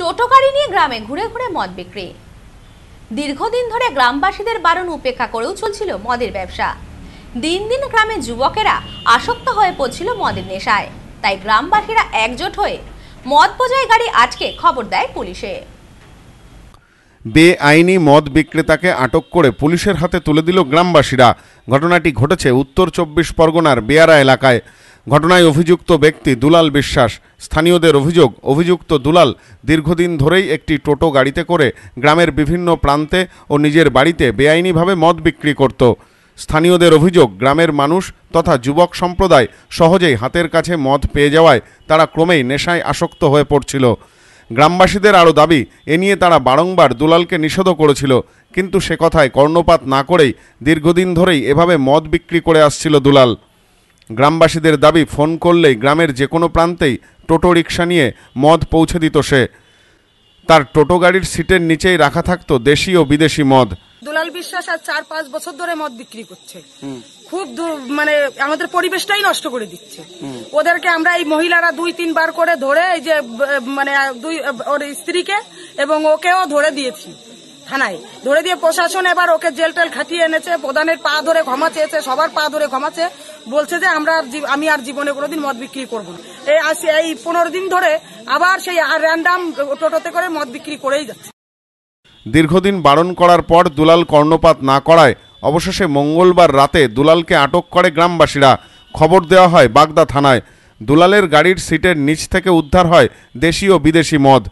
টোটো গাড়ি নিয়ে গ্রামে ঘুরে ঘুরে মদ বিক্রি দীর্ঘদিন ধরে গ্রামবাসীদের বারণ উপেক্ষা করেও চলছিল মদের ব্যবসা দিন দিন গ্রামে যুবকেরা আসক্ত হয়ে পড়ছিল মদের নেশায় তাই গ্রামবাসীরা একজোট হয়ে মদ বোঝায় গাড়ি আজকে খবর দেয় পুলিশে বেআইনি মদ বিক্রেতাকে আটক করে পুলিশের হাতে তুলে দিল গ্রামবাসীরা ঘটনাটি ঘটেছে উত্তর চব্বিশ পরগনার বেয়ারা এলাকায় ঘটনায় অভিযুক্ত ব্যক্তি দুলাল বিশ্বাস স্থানীয়দের অভিযোগ অভিযুক্ত দুলাল দীর্ঘদিন ধরেই একটি টোটো গাড়িতে করে গ্রামের বিভিন্ন প্রান্তে ও নিজের বাড়িতে বেআইনিভাবে মদ বিক্রি করত স্থানীয়দের অভিযোগ গ্রামের মানুষ তথা যুবক সম্প্রদায় সহজেই হাতের কাছে মদ পেয়ে যাওয়ায় তারা ক্রমেই নেশায় আসক্ত হয়ে পড়ছিল গ্রামবাসীদের আরও দাবি এ নিয়ে তারা বারংবার দুলালকে নিষেধও করেছিল কিন্তু সে কথায় কর্ণপাত না করেই দীর্ঘদিন ধরেই এভাবে মদ বিক্রি করে আসছিল দুলাল গ্রামবাসীদের দাবি ফোন করলেই গ্রামের যে কোনো প্রান্তেই টোটো রিক্সা নিয়ে মদ পৌঁছে দিত সে তার টোটো গাড়ির সিটের নিচেই রাখা থাকতো দেশি ও বিদেশি মদ দুলাল বিশ্বাস আর চার পাঁচ বছর ধরে মদ বিক্রি করছে খুব মানে আমাদের পরিবেশটাই নষ্ট করে দিচ্ছে ওদেরকে আমরা এই মহিলারা দুই তিনবার করে ধরে এই যে মানে দুই ওর স্ত্রীকে এবং ওকেও ধরে দিয়েছি থানায় ধরে দিয়ে প্রশাসন এবার ওকে জেল টেল খাটিয়ে এনেছে প্রধানের পা ধরে ক্ষমা চেয়েছে সবার পা ধরে ক্ষমা বলছে যে আমরা আমি আর জীবনে কোনোদিন মদ বিক্রি করবো এই এই পনেরো দিন ধরে আবার সেই র্যান্ডাম টোটোতে করে মদ বিক্রি করেই যাচ্ছে দীর্ঘদিন বারণ করার পর দুলাল কর্ণপাত না করায় অবশেষে মঙ্গলবার রাতে দুলালকে আটক করে গ্রামবাসীরা খবর দেওয়া হয় বাগদা থানায় দুলালের গাড়ির সিটের নিচ থেকে উদ্ধার হয় দেশি ও বিদেশি মদ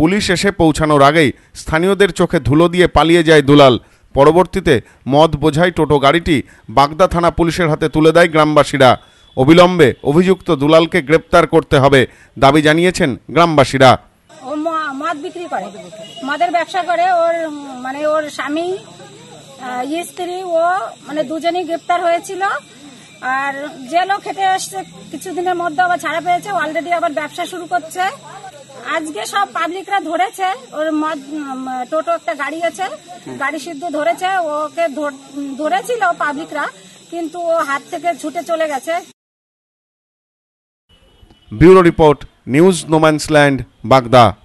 পুলিশ এসে পৌঁছানোর আগেই স্থানীয়দের চোখে ধুলো দিয়ে পালিয়ে যায় দুলাল পরবর্তীতে মদ বোঝাই টোটো গাড়িটি বাগদা থানা পুলিশের হাতে তুলে দেয় গ্রামবাসীরা অবিলম্বে অভিযুক্ত দুলালকে গ্রেপ্তার করতে হবে দাবি জানিয়েছেন গ্রামবাসীরা ও মদ বিক্রি করে মদের ব্যবসা করে ওর মানে ওর স্বামী স্ত্রী ও মানে দুজনেই গ্রেপ্তার হয়েছিল আর জেলও খেটে আসছে কিছুদিনের মধ্যে আবার ছাড়া পেয়েছে অলরেডি আবার ব্যবসা শুরু করছে আজকে সব পাবলিকরা ধরেছে ওর টোটো একটা গাড়ি আছে গাড়ি সিদ্ধ ধরেছে ওকে ধরেছিল পাবলিকরা কিন্তু ও হাত থেকে ছুটে চলে গেছে ব্যুরো রিপোর্ট নিউজ নোম্যান্সল্যান্ড বাগদা